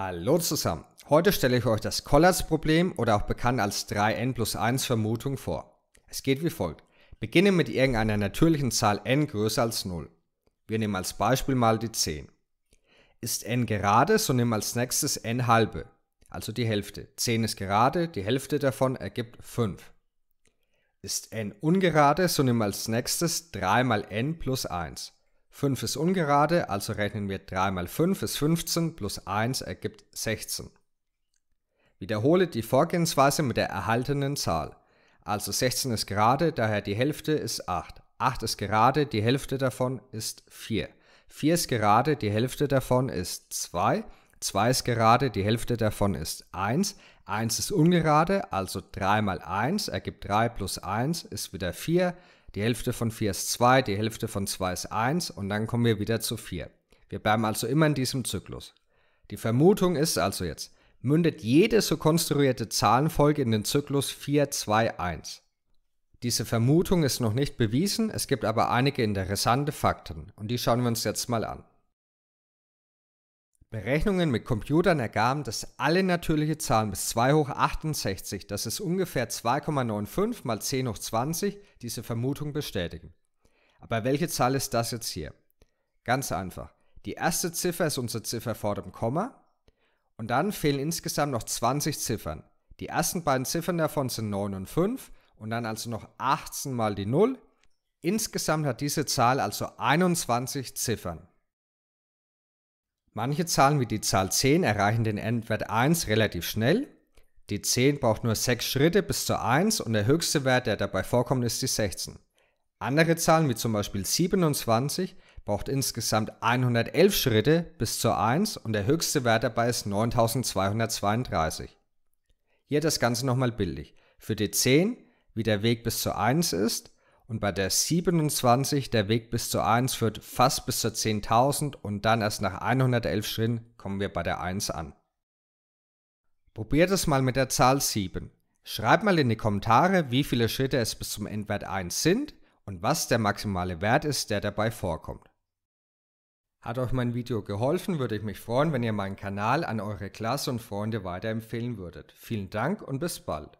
Hallo zusammen. Heute stelle ich euch das Collatz-Problem oder auch bekannt als 3n plus 1 Vermutung vor. Es geht wie folgt. Beginne mit irgendeiner natürlichen Zahl n größer als 0. Wir nehmen als Beispiel mal die 10. Ist n gerade, so nimm als nächstes n halbe, also die Hälfte. 10 ist gerade, die Hälfte davon ergibt 5. Ist n ungerade, so nimm als nächstes 3 mal n plus 1. 5 ist ungerade, also rechnen wir 3 mal 5 ist 15 plus 1 ergibt 16. Wiederhole die Vorgehensweise mit der erhaltenen Zahl. Also 16 ist gerade, daher die Hälfte ist 8. 8 ist gerade, die Hälfte davon ist 4. 4 ist gerade, die Hälfte davon ist 2. 2 ist gerade, die Hälfte davon ist 1. 1 ist ungerade, also 3 mal 1 ergibt 3 plus 1 ist wieder 4. Die Hälfte von 4 ist 2, die Hälfte von 2 ist 1 und dann kommen wir wieder zu 4. Wir bleiben also immer in diesem Zyklus. Die Vermutung ist also jetzt, mündet jede so konstruierte Zahlenfolge in den Zyklus 4, 2, 1. Diese Vermutung ist noch nicht bewiesen, es gibt aber einige interessante Fakten und die schauen wir uns jetzt mal an. Berechnungen mit Computern ergaben, dass alle natürliche Zahlen bis 2 hoch 68, das ist ungefähr 2,95 mal 10 hoch 20, diese Vermutung bestätigen. Aber welche Zahl ist das jetzt hier? Ganz einfach. Die erste Ziffer ist unsere Ziffer vor dem Komma und dann fehlen insgesamt noch 20 Ziffern. Die ersten beiden Ziffern davon sind 9 und 5 und dann also noch 18 mal die 0. Insgesamt hat diese Zahl also 21 Ziffern. Manche Zahlen wie die Zahl 10 erreichen den Endwert 1 relativ schnell. Die 10 braucht nur 6 Schritte bis zur 1 und der höchste Wert, der dabei vorkommt, ist die 16. Andere Zahlen wie zum Beispiel 27 braucht insgesamt 111 Schritte bis zur 1 und der höchste Wert dabei ist 9232. Hier das Ganze nochmal bildlich. Für die 10, wie der Weg bis zur 1 ist, und bei der 27 der Weg bis zur 1 führt fast bis zur 10.000 und dann erst nach 111 Schritten kommen wir bei der 1 an. Probiert es mal mit der Zahl 7. Schreibt mal in die Kommentare, wie viele Schritte es bis zum Endwert 1 sind und was der maximale Wert ist, der dabei vorkommt. Hat euch mein Video geholfen, würde ich mich freuen, wenn ihr meinen Kanal an eure Klasse und Freunde weiterempfehlen würdet. Vielen Dank und bis bald.